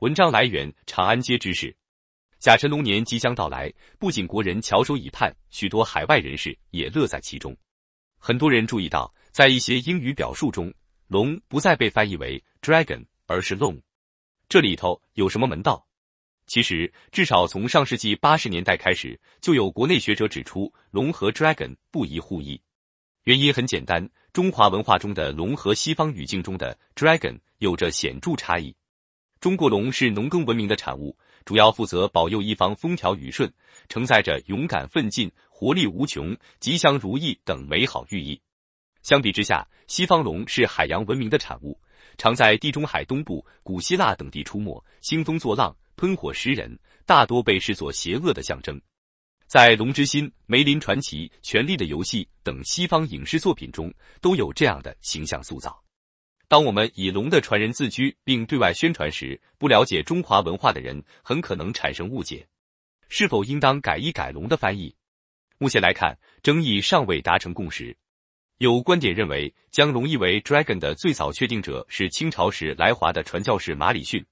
文章来源：长安街知识。甲辰龙年即将到来，不仅国人翘首以盼，许多海外人士也乐在其中。很多人注意到，在一些英语表述中，龙不再被翻译为 dragon，而是 long。这里头有什么门道？其实，至少从上世纪八十年代开始，就有国内学者指出，龙和 dragon 不宜互译。原因很简单，中华文化中的龙和西方语境中的 dragon 有着显著差异。中国龙是农耕文明的产物，主要负责保佑一方风调雨顺，承载着勇敢奋进、活力无穷、吉祥如意等美好寓意。相比之下，西方龙是海洋文明的产物，常在地中海东部、古希腊等地出没，兴风作浪、喷火食人，大多被视作邪恶的象征。在《龙之心》《梅林传奇》《权力的游戏》等西方影视作品中，都有这样的形象塑造。当我们以龙的传人自居并对外宣传时，不了解中华文化的人很可能产生误解。是否应当改一改龙的翻译？目前来看，争议尚未达成共识。有观点认为，将龙译为 dragon 的最早确定者是清朝时来华的传教士马礼逊。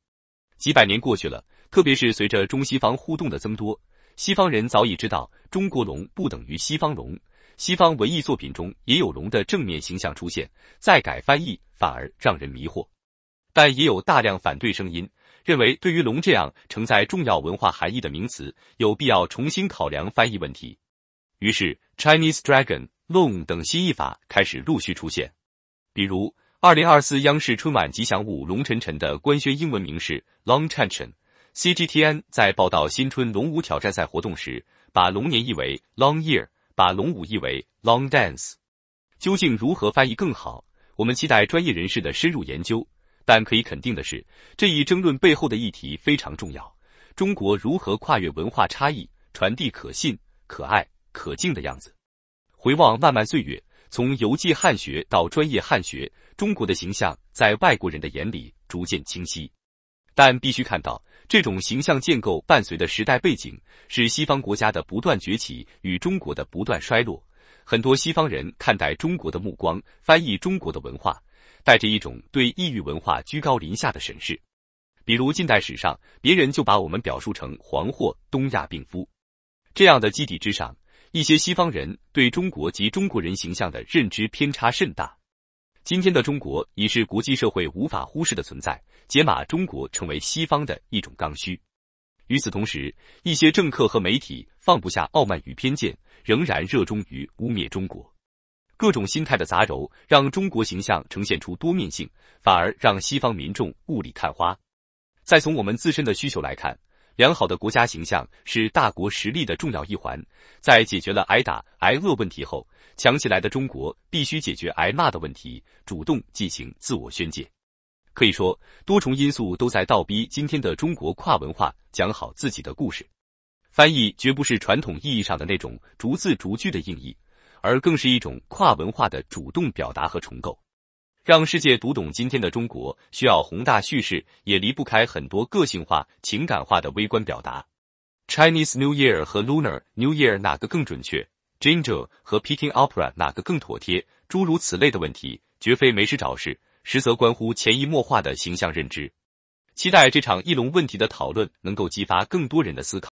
几百年过去了，特别是随着中西方互动的增多，西方人早已知道中国龙不等于西方龙。西方文艺作品中也有龙的正面形象出现，再改翻译反而让人迷惑。但也有大量反对声音，认为对于龙这样承载重要文化含义的名词，有必要重新考量翻译问题。于是，Chinese Dragon Long 等新译法开始陆续出现。比如，二零二四央视春晚吉祥物龙晨晨的官宣英文名是 Long Chenchen。CGTN 在报道新春龙舞挑战赛活动时，把龙年译为 Long Year。把龙舞译为 long dance，究竟如何翻译更好？我们期待专业人士的深入研究。但可以肯定的是，这一争论背后的议题非常重要：中国如何跨越文化差异，传递可信、可爱、可敬的样子？回望漫漫岁月，从游记汉学到专业汉学，中国的形象在外国人的眼里逐渐清晰。但必须看到，这种形象建构伴随的时代背景是西方国家的不断崛起与中国的不断衰落。很多西方人看待中国的目光、翻译中国的文化，带着一种对异域文化居高临下的审视。比如近代史上，别人就把我们表述成“黄祸”“东亚病夫”这样的基底之上，一些西方人对中国及中国人形象的认知偏差甚大。今天的中国已是国际社会无法忽视的存在，解码中国成为西方的一种刚需。与此同时，一些政客和媒体放不下傲慢与偏见，仍然热衷于污蔑中国。各种心态的杂糅，让中国形象呈现出多面性，反而让西方民众雾里看花。再从我们自身的需求来看。良好的国家形象是大国实力的重要一环。在解决了挨打挨饿问题后，强起来的中国必须解决挨骂的问题，主动进行自我宣介。可以说，多重因素都在倒逼今天的中国跨文化讲好自己的故事。翻译绝不是传统意义上的那种逐字逐句的硬译，而更是一种跨文化的主动表达和重构。让世界读懂今天的中国，需要宏大叙事，也离不开很多个性化、情感化的微观表达。Chinese New Year 和 Lunar New Year 哪个更准确？Ginger 和 Peking Opera 哪个更妥帖？诸如此类的问题，绝非没事找事，实则关乎潜移默化的形象认知。期待这场艺龙问题的讨论，能够激发更多人的思考。